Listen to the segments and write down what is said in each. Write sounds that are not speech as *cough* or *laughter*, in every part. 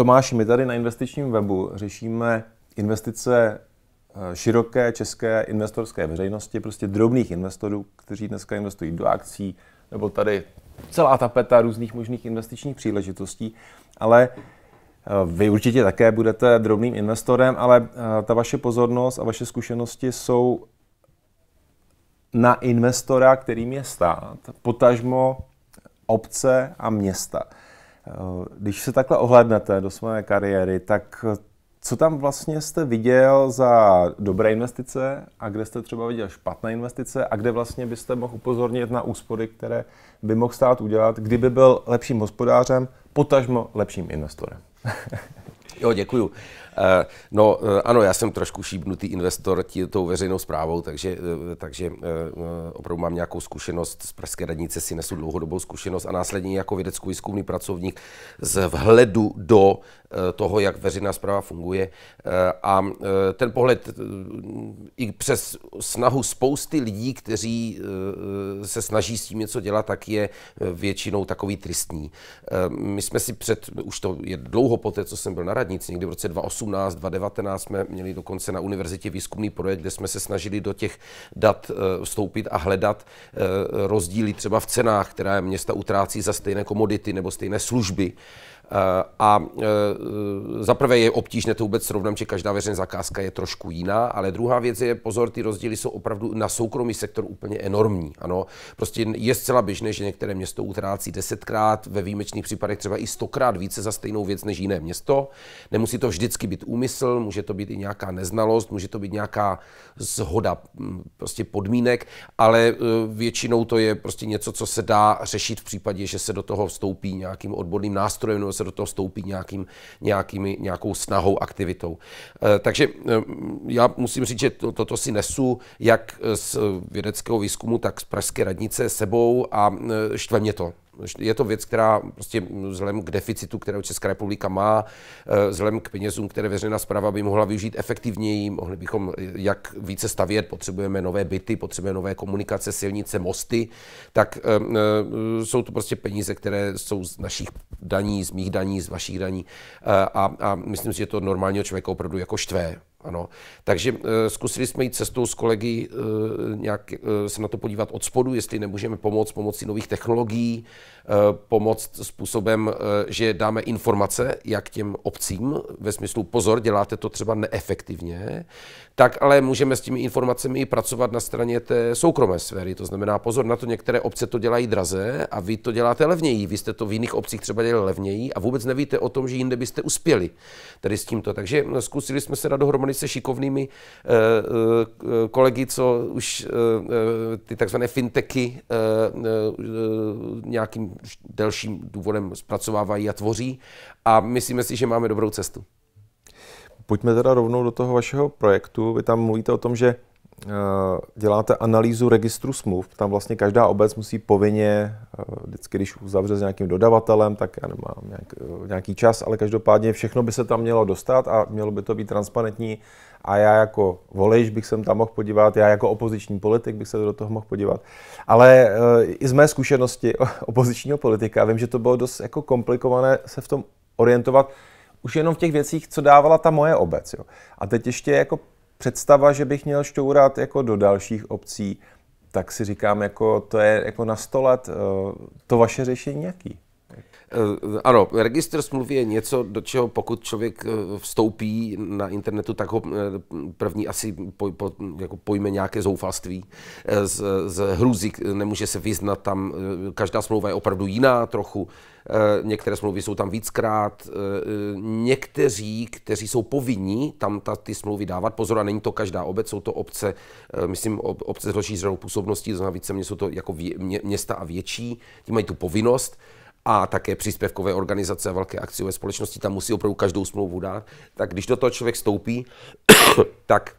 Tomáš, my tady na investičním webu řešíme investice eh, široké české investorské veřejnosti, prostě drobných investorů, kteří dneska investují do akcí, nebo tady celá tapeta různých možných investičních příležitostí, ale eh, vy určitě také budete drobným investorem, ale eh, ta vaše pozornost a vaše zkušenosti jsou na investora, kterým je stát, potažmo obce a města. Eh, když se takhle ohlédnete do své kariéry, tak eh, co tam vlastně jste viděl za dobré investice a kde jste třeba viděl špatné investice a kde vlastně byste mohl upozornit na úspory, které by mohl stát udělat, kdyby byl lepším hospodářem, potažmo lepším investorem? *laughs* jo, děkuju. Eh, no eh, ano, já jsem trošku šíbnutý investor tí, tou veřejnou zprávou, takže, eh, takže opravdu mám nějakou zkušenost z Pražské radnice, si nesu dlouhodobou zkušenost a následně jako vědecko-výzkumný pracovník z vhledu do toho, jak veřejná zpráva funguje. A ten pohled i přes snahu spousty lidí, kteří se snaží s tím něco dělat, tak je většinou takový tristní. My jsme si před, už to je dlouho poté, co jsem byl na radnici, někdy v roce 2008, 2018, 2019 jsme měli dokonce na univerzitě výzkumný projekt, kde jsme se snažili do těch dat eh, vstoupit a hledat eh, rozdíly třeba v cenách, které města utrácí za stejné komodity nebo stejné služby. Eh, a eh, zaprvé je obtížné to vůbec srovnat, že každá veřejná zakázka je trošku jiná, ale druhá věc je, pozor, ty rozdíly jsou opravdu na soukromý sektor úplně enormní. Ano, prostě je zcela běžné, že některé město utrácí desetkrát, ve výjimečných případech třeba i stokrát více za stejnou věc než jiné město. Nemusí to vždycky být úmysl, může to být i nějaká neznalost, může to být nějaká zhoda hm, prostě podmínek, ale eh, většinou to je prostě něco, co se dá řešit v případě, že se do toho vstoupí nějakým odborným nástrojem nebo se do toho stoupí nějakým, nějakými, nějakou snahou, aktivitou. Eh, takže eh, já musím říct, že to, toto si nesu jak z vědeckého výzkumu, tak z pražské radnice sebou a eh, štve mě to. Je to věc, která prostě vzhledem k deficitu, kterou Česká republika má, eh, vzhledem k penězům, které veřejná zpráva by mohla využít efektivněji, mohli bychom eh, jak více stavět, potřebujeme nové byty, potřebujeme nové komunikace, silnice, mosty, tak eh, jsou to prostě peníze, které jsou z našich daní, z mých daní, z vašich daní a, a myslím si, že to normálního člověka opravdu jako štve. Ano. Takže e, zkusili jsme jít cestou s kolegy e, nějak e, se na to podívat od spodu, jestli nemůžeme pomoct pomocí nových technologií, e, pomoct způsobem, e, že dáme informace jak těm obcím, ve smyslu pozor, děláte to třeba neefektivně, tak ale můžeme s těmi informacemi i pracovat na straně té soukromé sféry. To znamená pozor na to, některé obce to dělají draze a vy to děláte levněji. Vy jste to v jiných obcích třeba dělali levněji a vůbec nevíte o tom, že jinde byste uspěli tady s tímto. Takže zkusili jsme se dát dohromady velice šikovnými eh, eh, kolegy, co už eh, ty takzvané fintechy nějakým delším důvodem zpracovávají a tvoří a myslíme si, že máme dobrou cestu. Pojďme teda rovnou do toho vašeho projektu. Vy tam mluvíte o tom, že Eh, děláte analýzu registru smluv, tam vlastně každá obec musí povinně, eh, vždycky když uzavře s nějakým dodavatelem, tak já nemám nějak, eh, nějaký čas, ale každopádně všechno by se tam mělo dostat a mělo by to být transparentní a já jako volič bych se tam mohl podívat, já jako opoziční politik bych se do toho mohl podívat. Ale i z mé zkušenosti *laughs* opozičního politika vím, že to bylo dost jako komplikované se v tom orientovat, už jenom v těch věcích, co dávala ta moje obec. Jo. A teď ještě jako představa, že bych měl šťourat jako do dalších obcí, tak si říkám, jako to je jako na 100 let, eh, to vaše řešení jaký? Eh, ano, registr smluv je něco, do čeho pokud člověk eh, vstoupí na internetu, tak ho eh, první asi poj, po, jako pojme nějaké zoufalství z, z hrůzy, nemůže se vyznat tam, každá smlouva je opravdu jiná trochu, některé smlouvy jsou tam víckrát, někteří, kteří jsou povinní tam ta, ty smlouvy dávat, pozor, a není to každá obec, jsou to obce, myslím, obce s rozšířenou působností, znamená více, jsou to jako vě, města a větší, ti mají tu povinnost, a také příspěvkové organizace a velké akciové společnosti, tam musí opravdu každou smlouvu dát, tak když do toho člověk stoupí, *coughs* tak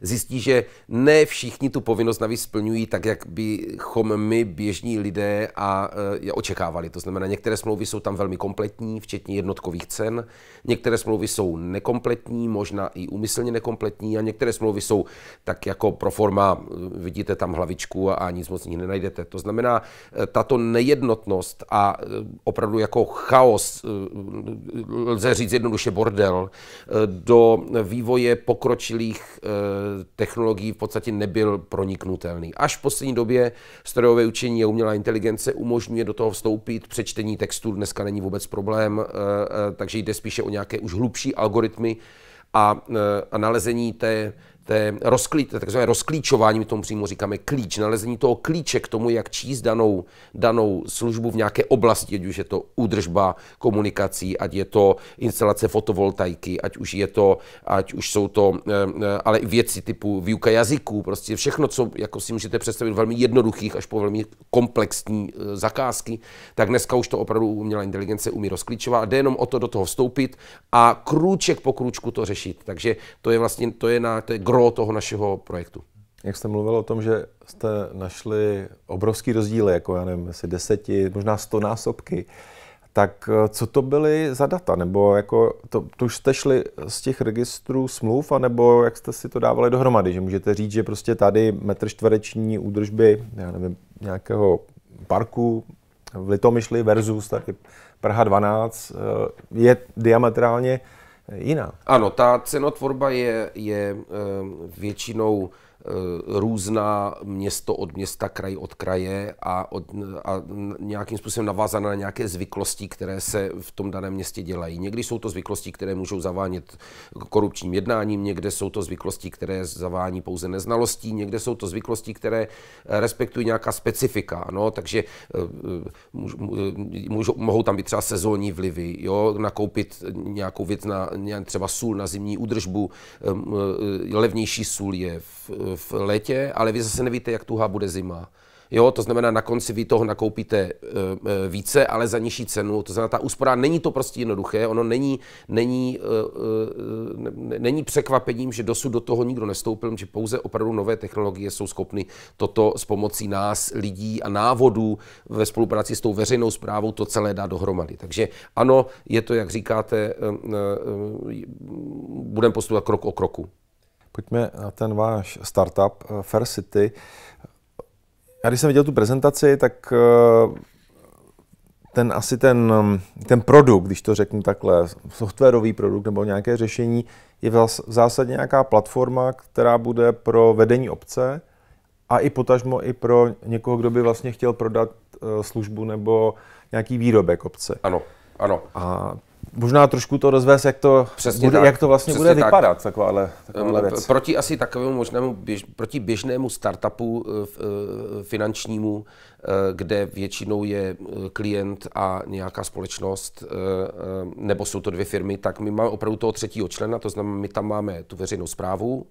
zjistí, že ne všichni tu povinnost navíc splňují tak, jak bychom my běžní lidé a e, je očekávali. To znamená, některé smlouvy jsou tam velmi kompletní, včetně jednotkových cen, některé smlouvy jsou nekompletní, možná i umyslně nekompletní a některé smlouvy jsou tak jako pro forma, e, vidíte tam hlavičku a, a nic moc z nich nenajdete. To znamená, e, tato nejednotnost a opravdu jako chaos, lze říct jednoduše bordel, do vývoje pokročilých těch eh, technologií v podstatě nebyl proniknutelný. Až v poslední době strojové učení a umělá inteligence umožňuje do toho vstoupit, přečtení textu dneska není vůbec problém, eh, eh, takže jde spíše o nějaké už hlubší algoritmy a, a nalezení té té rozklí, takzvané rozklíčování, my tomu přímo říkáme klíč, nalezení toho klíče k tomu, jak číst danou, danou službu v nějaké oblasti, ať už je to údržba komunikací, ať je to instalace fotovoltaiky, ať už je to, ať už jsou to, eh, eh, ale i věci typu výuka jazyků, prostě všechno, co jako si můžete představit velmi jednoduchých až po velmi komplexní eh, zakázky, tak dneska už to opravdu umělá inteligence umí rozklíčovat a jde jenom o to do toho vstoupit a krůček po krůčku to řešit. Takže to je vlastně, to je na, to je gro toho našeho projektu. Jak jste mluvil o tom, že jste našli obrovský rozdíly, jako já nevím, jestli deseti, možná sto násobky, tak eh, co to byly za data? Nebo jako to, to už jste šli z těch registrů smluv, anebo jak jste si to dávali dohromady? Že můžete říct, že prostě tady metr čtvereční údržby, já nevím, nějakého parku v Litomyšli versus tady Praha 12 eh, je diametrálně jiná. Ano, ta cenotvorba je, je eh, většinou Eh, různá město od města, kraj od kraje a, od, a nějakým způsobem navázaná na nějaké zvyklosti, které se v tom daném městě dělají. Někdy jsou to zvyklosti, které můžou zavánět korupčním jednáním, někde jsou to zvyklosti, které zavání pouze neznalostí, někde jsou to zvyklosti, které respektují nějaká specifika. No, takže eh, můžou, mohou tam být třeba sezónní vlivy, jo, nakoupit nějakou věc na třeba sůl na zimní údržbu, eh, levnější sůl je v v létě, ale vy zase nevíte, jak tuhá bude zima. Jo, to znamená, na konci vy toho nakoupíte e, více, ale za nižší cenu. To znamená, ta úspora není to prostě jednoduché, ono není, není, e, e, není překvapením, že dosud do toho nikdo nestoupil, že pouze opravdu nové technologie jsou schopny toto s pomocí nás, lidí a návodů ve spolupráci s tou veřejnou zprávou to celé dá dohromady. Takže ano, je to, jak říkáte, budeme postupovat krok o kroku. Pojďme na ten váš startup eh, Fair City. Já když jsem viděl tu prezentaci, tak eh, ten asi ten, mm, ten produkt, když to řeknu takhle, softwarový produkt nebo nějaké řešení, je v zásadě nějaká platforma, která bude pro vedení obce a i potažmo i pro někoho, kdo by vlastně chtěl prodat eh, službu nebo nějaký výrobek obce. Ano, ano. A možná trošku to rozvést, jak to, přesně bude, tak, jak to vlastně bude tak. vypadat, takováhle, takováhle ehm, věc. Proti asi takovému možnému, běž, proti běžnému startupu eh, eh, finančnímu, eh, kde většinou je klient a nějaká společnost, nebo jsou to dvě firmy, tak my máme opravdu toho třetího člena, to znamená, my tam máme tu veřejnou zprávu,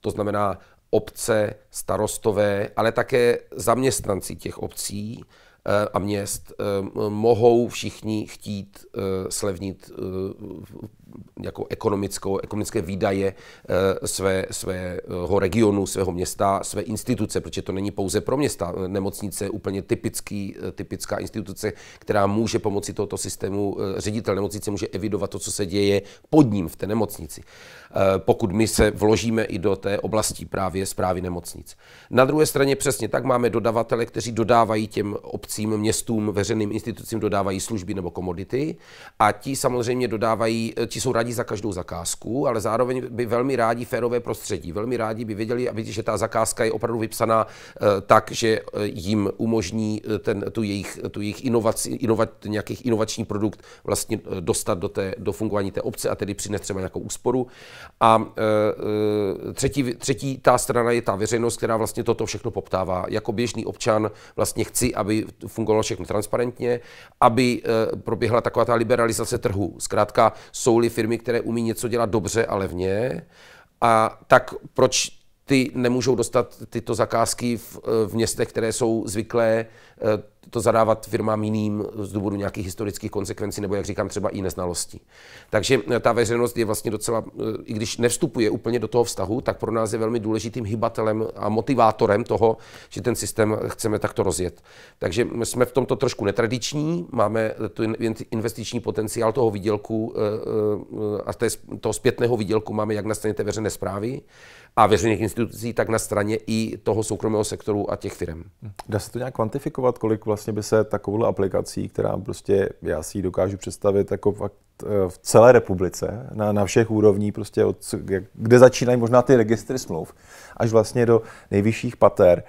to znamená obce, starostové, ale také zaměstnanci těch obcí, Eh, a měst eh, mohou všichni chtít eh, slevnit jako ekonomickou, ekonomické výdaje své, svého regionu, svého města, své instituce, protože to není pouze pro města. Nemocnice je úplně typický, typická instituce, která může pomocí tohoto systému, ředitel nemocnice může evidovat to, co se děje pod ním v té nemocnici. Pokud my se vložíme i do té oblasti právě zprávy nemocnic. Na druhé straně přesně tak máme dodavatele, kteří dodávají těm obcím obcím, městům, veřejným institucím dodávají služby nebo komodity a ti samozřejmě dodávají, ti jsou rádi za každou zakázku, ale zároveň by velmi rádi férové prostředí, velmi rádi by věděli, aby, že ta zakázka je opravdu vypsaná eh, tak, že eh, jim umožní eh, ten, tu jejich, tu jejich inovaci, inovat, nějakých inovační produkt vlastně dostat do, té, do fungování té obce a tedy přines třeba nějakou úsporu. A třetí, třetí ta strana je ta veřejnost, která vlastně toto všechno poptává. Jako běžný občan vlastně chci, aby fungovalo všechno transparentně, aby eh, proběhla taková ta liberalizace trhu. Zkrátka jsou-li firmy, které umí něco dělat dobře a levně, a tak proč ty nemůžou dostat tyto zakázky v, eh, v městech, které jsou zvyklé eh, to zadávat firmám jiným z důvodu nějakých historických konsekvencí nebo, jak říkám, třeba i neznalostí. Takže eh, ta veřejnost je vlastně docela, eh, i když nevstupuje úplně do toho vztahu, tak pro nás je velmi důležitým hybatelem a motivátorem toho, že ten systém chceme takto rozjet. Takže jsme v tomto trošku netradiční, máme tu investiční potenciál toho výdělku eh, a toho zpětného výdělku máme jak na straně té veřejné zprávy a veřejných institucí, tak na straně i toho soukromého sektoru a těch firm. Dá se to nějak kvantifikovat, kolik vlastně vlastně by se takovou aplikací, která prostě, já si ji dokážu představit jako fakt eh, v celé republice, na, na všech úrovních, prostě od, kde začínají možná ty registry smluv, až vlastně do nejvyšších pater,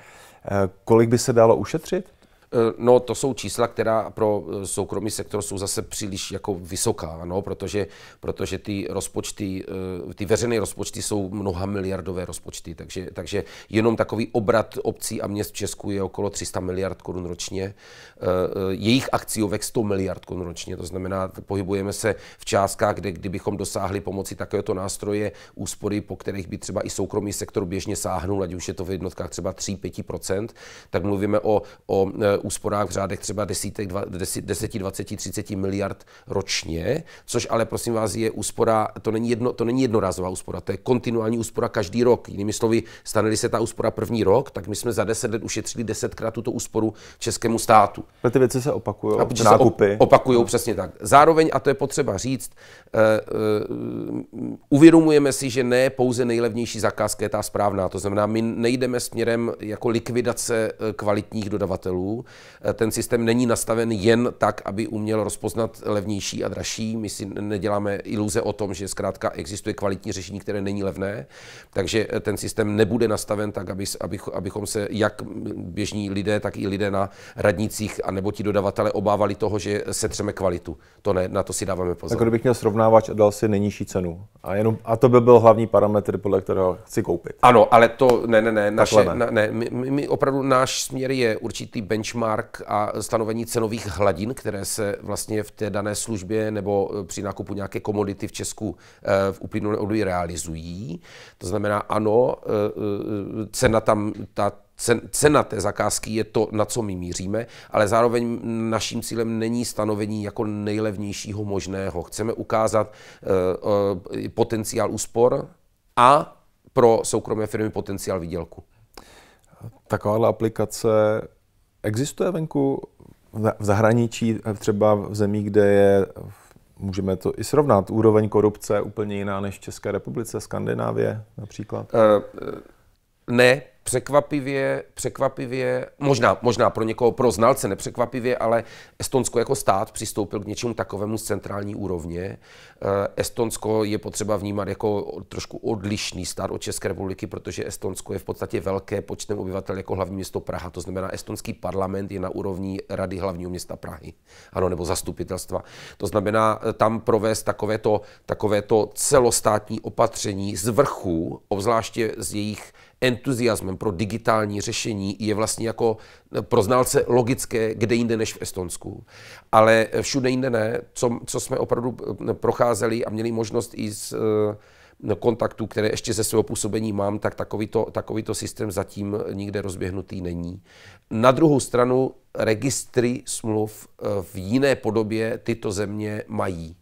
eh, kolik by se dalo ušetřit? Eh, no, to jsou čísla, která pro eh, soukromý sektor jsou zase příliš jako vysoká, no, protože, protože ty rozpočty, eh, ty veřejné rozpočty jsou mnoha miliardové rozpočty, takže, takže jenom takový obrat obcí a měst v Česku je okolo 300 miliard korun ročně, jejich akciovek 100 miliard korun ročně, to znamená, pohybujeme se v částkách, kde kdybychom dosáhli pomocí takovéto nástroje úspory, po kterých by třeba i soukromý sektor běžně sáhnul, ať už je to v jednotkách třeba 3-5%, tak mluvíme o, o úsporách v řádech třeba desítek, dva, deset, 10, 20, 30 miliard ročně, což ale prosím vás je úspora, to není, jedno, to není jednorázová úspora, to je kontinuální úspora každý rok. Jinými slovy, stane se ta úspora první rok, tak my jsme za 10 let ušetřili 10 krát tuto úsporu českému státu. Ale ty věci se opakují, a nákupy. Opakují, přesně tak. Zároveň, a to je potřeba říct, uh, uh, uvědomujeme si, že ne pouze nejlevnější zakázka je ta správná. To znamená, my nejdeme směrem jako likvidace eh, kvalitních dodavatelů, Eh, ten systém není nastaven jen tak, aby uměl rozpoznat levnější a dražší. My si neděláme iluze o tom, že zkrátka existuje kvalitní řešení, které není levné, takže eh, ten systém nebude nastaven tak, aby, aby, abychom se jak běžní lidé, tak i lidé na radnicích a nebo ti dodavatele obávali toho, že setřeme kvalitu. To ne, na to si dáváme pozor. Tak jako kdybych měl srovnávač a dal si nejnižší cenu. A, jenom, a to by byl hlavní parametr, podle kterého chci koupit. Ano, ale to ne, ne, ne. Naše, ne. Na, ne my, my, opravdu náš směr je určitý benchmark benchmark a stanovení cenových hladin, které se vlastně v té dané službě nebo eh, při nákupu nějaké komodity v Česku eh, v uplynulém období realizují. To znamená, ano, eh, cena tam, ta, cena té zakázky je to, na co my míříme, ale zároveň naším cílem není stanovení jako nejlevnějšího možného. Chceme ukázat potenciál úspor a pro soukromé firmy potenciál výdělku. Takováhle aplikace Existuje venku v zahraničí, eh, třeba v zemích, kde je, můžeme to i srovnat, úroveň korupce úplně jiná než v České republice, Skandinávie například? Uh, ne, překvapivě, překvapivě, možná, možná pro někoho, pro znalce nepřekvapivě, ale Estonsko jako stát přistoupil k něčemu takovému z centrální úrovně. Eh, Estonsko je potřeba vnímat jako trošku odlišný stát od České republiky, protože Estonsko je v podstatě velké počtem obyvatel jako hlavní město Praha. To znamená, estonský parlament je na úrovni rady hlavního města Prahy, ano, nebo zastupitelstva. To znamená, eh, tam provést takovéto, to celostátní opatření z vrchu, obzvláště z jejich entuziasmem pro digitální řešení je vlastně jako eh, pro znalce logické kde jinde než v Estonsku. Ale eh, všude jinde ne, co, co jsme opravdu eh, procházeli a měli možnost i z kontaktů, které ještě ze svého působení mám, tak takovýto, to systém zatím nikde rozběhnutý není. Na druhou stranu registry smluv v jiné podobě tyto země mají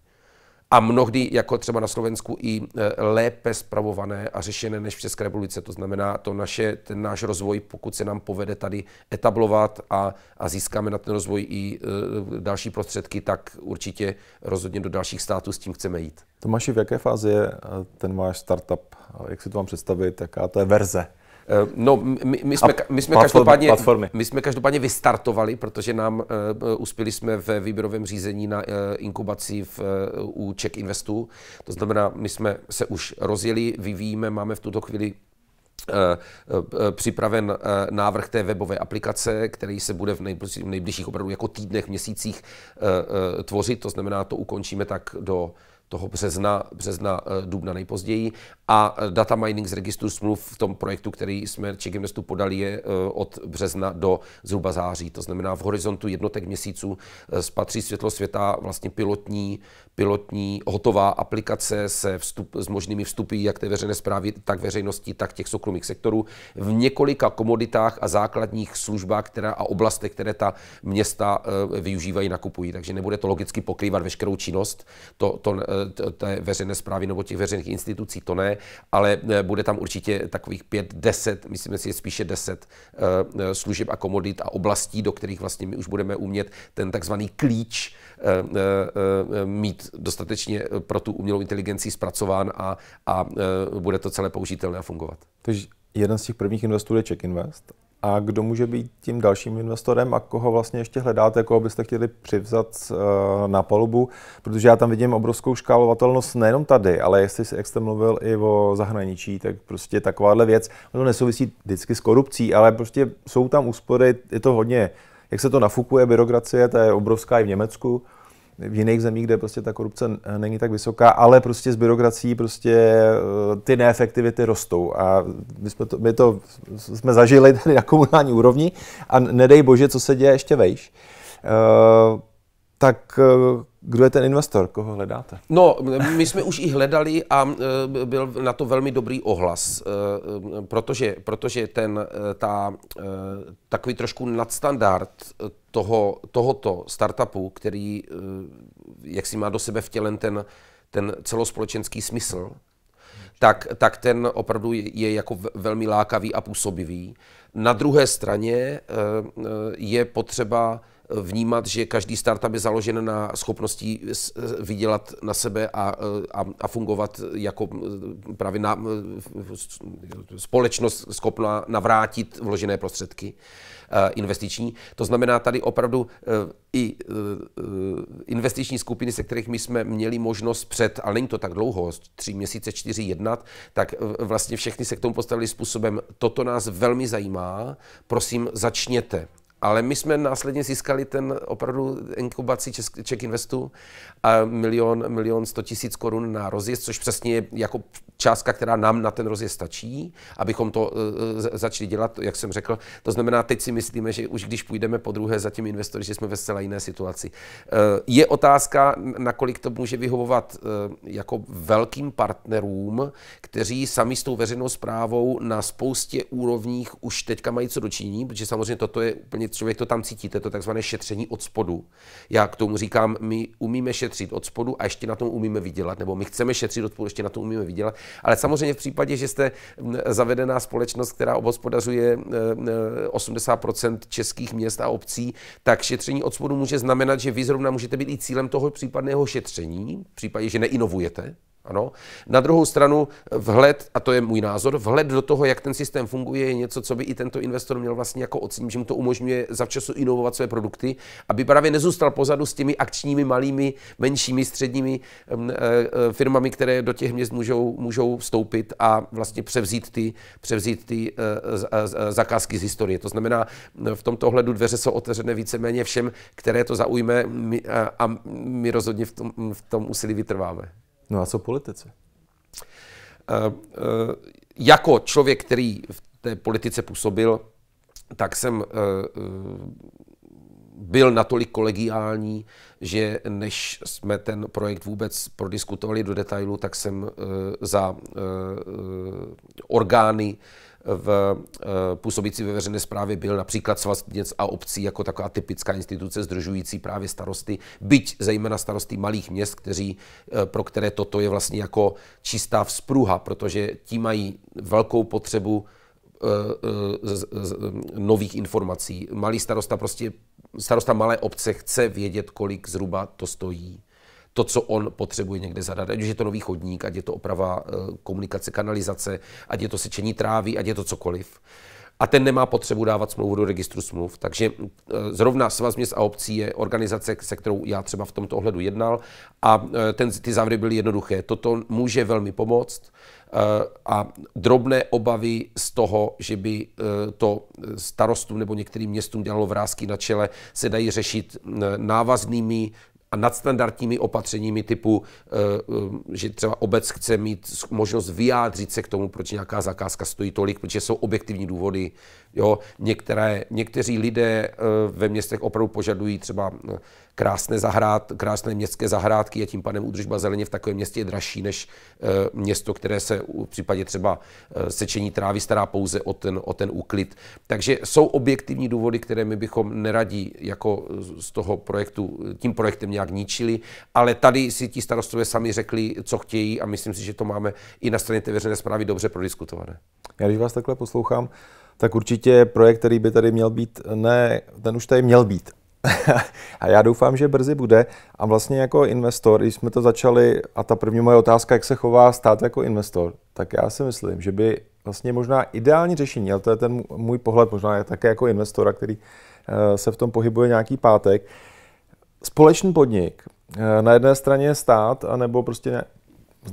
a mnohdy, jako třeba na Slovensku, i e, lépe spravované a řešené než v České republice. To znamená, to naše, ten náš rozvoj, pokud se nám povede tady etablovat a, a získáme na ten rozvoj i e, další prostředky, tak určitě rozhodně do dalších států s tím chceme jít. Tomáši, v jaké fázi je e, ten váš startup? Jak si to mám představit? Jaká to je verze? Eh, no, my, my jsme, my jsme, platformy, každopádně, platformy. my jsme každopádně vystartovali, protože nám uh, uspěli jsme ve výběrovém řízení na uh, inkubaci v, uh, u Czech Investu. To znamená, my jsme se už rozjeli, vyvíjíme, máme v tuto chvíli připraven návrh té webové aplikace, který se bude v nejbližších opravdu jako týdnech, měsících tvořit. To znamená, to ukončíme tak do toho března, března eh, dubna nejpozději. A eh, data mining z registru smluv v tom projektu, který jsme Czech Investu podali, je eh, od března do zhruba září. To znamená, v horizontu jednotek měsíců spatří světlo světa vlastně pilotní, pilotní hotová aplikace se vstup, s možnými vstupy jak té veřejné zprávy, tak veřejnosti, tak těch soukromých sektorů v několika komoditách a základních službách která, a oblastech, které ta města využívají, nakupují. Takže nebude to logicky pokrývat veškerou činnost. To, to té veřejné zprávy nebo těch veřejných institucí, to ne, ale e, bude tam určitě takových pět, deset, myslím, si, spíše deset e, e, služeb a komodit a oblastí, do kterých vlastně my už budeme umět ten takzvaný klíč mít dostatečně pro tu umělou inteligenci zpracován a, a bude to celé použitelné a fungovat. Takže jeden z těch prvních investů je Check Invest a kdo může být tím dalším investorem a koho vlastně ještě hledáte, koho byste chtěli přivzat eh, na palubu? Protože já tam vidím obrovskou škálovatelnost nejenom tady, ale jestli jak jste mluvil i o zahraničí, tak prostě takováhle věc, ono nesouvisí vždycky s korupcí, ale prostě jsou tam úspory, je to hodně, jak se to nafukuje, byrokracie, to je obrovská i v Německu v jiných zemích, kde prostě ta korupce eh, není tak vysoká, ale prostě s byrokracií prostě eh, ty neefektivity rostou a my, jsme to, my to jsme zažili tady na komunální úrovni a nedej bože, co se děje ještě vejš, eh, tak kdo je ten investor, koho hledáte? No, my jsme už i hledali a e, byl na to velmi dobrý ohlas, e, e, protože, protože ten, ta, takový trošku nadstandard toho, tohoto startupu, který jak si má do sebe vtělen ten, ten celospolečenský smysl, tak, tak ten opravdu je jako velmi lákavý a působivý. Na druhé straně je potřeba vnímat, že každý startup je založen na schopnosti eh, vydělat na sebe a, eh, a, a fungovat jako eh, právě na, společnost schopná navrátit vložené prostředky investiční. To znamená tady opravdu i investiční skupiny, se kterých my jsme měli možnost před, ale není to tak dlouho, tři měsíce, čtyři jednat, tak vlastně všechny se k tomu postavili způsobem, toto nás velmi zajímá, prosím začněte. Ale my jsme následně získali ten opravdu inkubaci Czech Investu a milion, milion sto tisíc korun na rozjezd, což přesně je jako částka, která nám na ten rozjezd stačí, abychom to uh, začali dělat, jak jsem řekl. To znamená, teď si myslíme, že už když půjdeme po druhé za tím investory, že jsme ve zcela jiné situaci. Uh, je otázka, nakolik to může vyhovovat uh, jako velkým partnerům, kteří sami s tou veřejnou zprávou na spoustě úrovních už teďka mají co dočiní, protože samozřejmě toto je úplně člověk to tam cítí, to je to takzvané šetření od spodu. Já k tomu říkám, my umíme šetřit od spodu a ještě na tom umíme vydělat, nebo my chceme šetřit od spodu, ještě na tom umíme vydělat. Ale samozřejmě v případě, že jste zavedená společnost, která obhospodařuje 80 českých měst a obcí, tak šetření od spodu může znamenat, že vy zrovna můžete být i cílem toho případného šetření, v případě, že neinovujete, ano. Na druhou stranu vhled, a to je můj názor, vhled do toho, jak ten systém funguje, je něco, co by i tento investor měl vlastně jako ocenit, že mu to umožňuje zavčasu inovovat své produkty, aby právě nezůstal pozadu s těmi akčními malými, menšími, středními mm, eh, eh, firmami, které do těch měst můžou, můžou vstoupit a vlastně převzít ty, převzít ty eh, zakázky z historie. To znamená, v tomto ohledu dveře jsou otevřené víceméně všem, které to zaujme a my rozhodně v tom, v tom úsilí vytrváme. No a co politici? Uh, uh, jako člověk, který v té politice působil, tak jsem uh, byl natolik kolegiální, že než jsme ten projekt vůbec prodiskutovali do detailu, tak jsem za orgány v, eh, působící ve veřejné správě byl například Svaz měst a obcí jako taková typická instituce združující právě starosty, byť zejména starosty malých měst, kteří, eh, pro které toto je vlastně jako čistá vzpruha, protože ti mají velkou potřebu eh, nových informací. Malý starosta prostě, starosta malé obce chce vědět, kolik zhruba to stojí to, co on potřebuje někde zadat. Ať už je to nový chodník, ať je to oprava eh, komunikace, kanalizace, ať je to sečení trávy, ať je to cokoliv a ten nemá potřebu dávat smlouvu do registru smluv. Takže eh, zrovna Svaz měst a obcí je organizace, se kterou já třeba v tomto ohledu jednal a eh, ten, ty závěry byly jednoduché. Toto může velmi pomoct a drobné obavy z toho, že by to starostům nebo některým městům dělalo vrázky na čele, se dají řešit návaznými a nadstandardními opatřeními typu, eh, eh, že třeba obec chce mít možnost vyjádřit se k tomu, proč nějaká zakázka stojí tolik, protože jsou objektivní důvody. Jo, některé, někteří lidé eh, ve městech opravdu požadují třeba krásné, zahrád, krásné městské zahrádky a tím pádem údržba zeleně v takovém městě je dražší než město, které se v případě třeba sečení trávy stará pouze o ten, o ten úklid. Takže jsou objektivní důvody, které my bychom neradí jako z toho projektu, tím projektem nějak nějak ničili, ale tady si ti starostové sami řekli, co chtějí a myslím si, že to máme i na straně té veřejné zprávy dobře prodiskutované. Já když vás takhle poslouchám, tak určitě projekt, který by tady měl být, ne, ten už tady měl být. *laughs* a já doufám, že brzy bude. A vlastně jako investor, když jsme to začali, a ta první moje otázka, jak se chová stát jako investor, tak já si myslím, že by vlastně možná ideální řešení, ale to je ten můj pohled, možná také jako investora, který eh, se v tom pohybuje nějaký pátek, společný podnik, eh, na jedné straně stát, anebo prostě ne,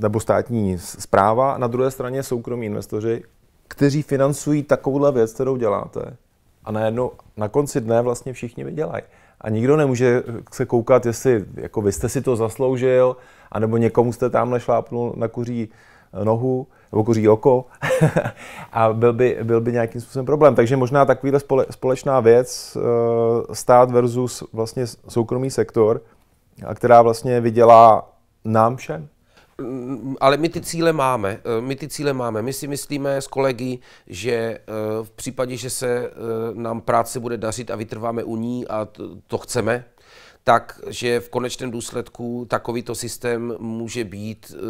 nebo státní zpráva, na druhé straně soukromí investoři, kteří financují takovouhle věc, kterou děláte. A najednou na konci dne vlastně všichni vydělají. A nikdo nemůže se koukat, jestli jako vy jste si to zasloužil, anebo někomu jste tamhle šlápnul na kuří nohu nebo kuří oko *laughs* a byl by, byl by nějakým způsobem problém. Takže možná takovýhle spole, společná věc, eh, stát versus vlastně soukromý sektor, a která vlastně vydělá nám všem. Mm, ale my ty cíle máme. Eh, my ty cíle máme. My si myslíme s kolegy, že eh, v případě, že se nám práce bude dařit a vytrváme u ní a to chceme, takže v konečném důsledku takovýto systém může být eh,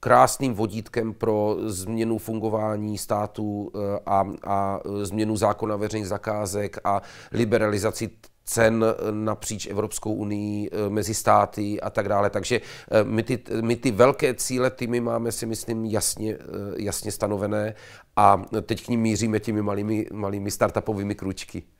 krásným vodítkem pro změnu fungování státu eh, a, a eh, změnu zákona veřejných zakázek a liberalizaci cen napříč Evropskou unii, mezi státy a tak dále. Takže my ty, my ty velké cíle, ty my máme si myslím jasně, jasně stanovené a teď k ním míříme těmi malými, malými startupovými kručky.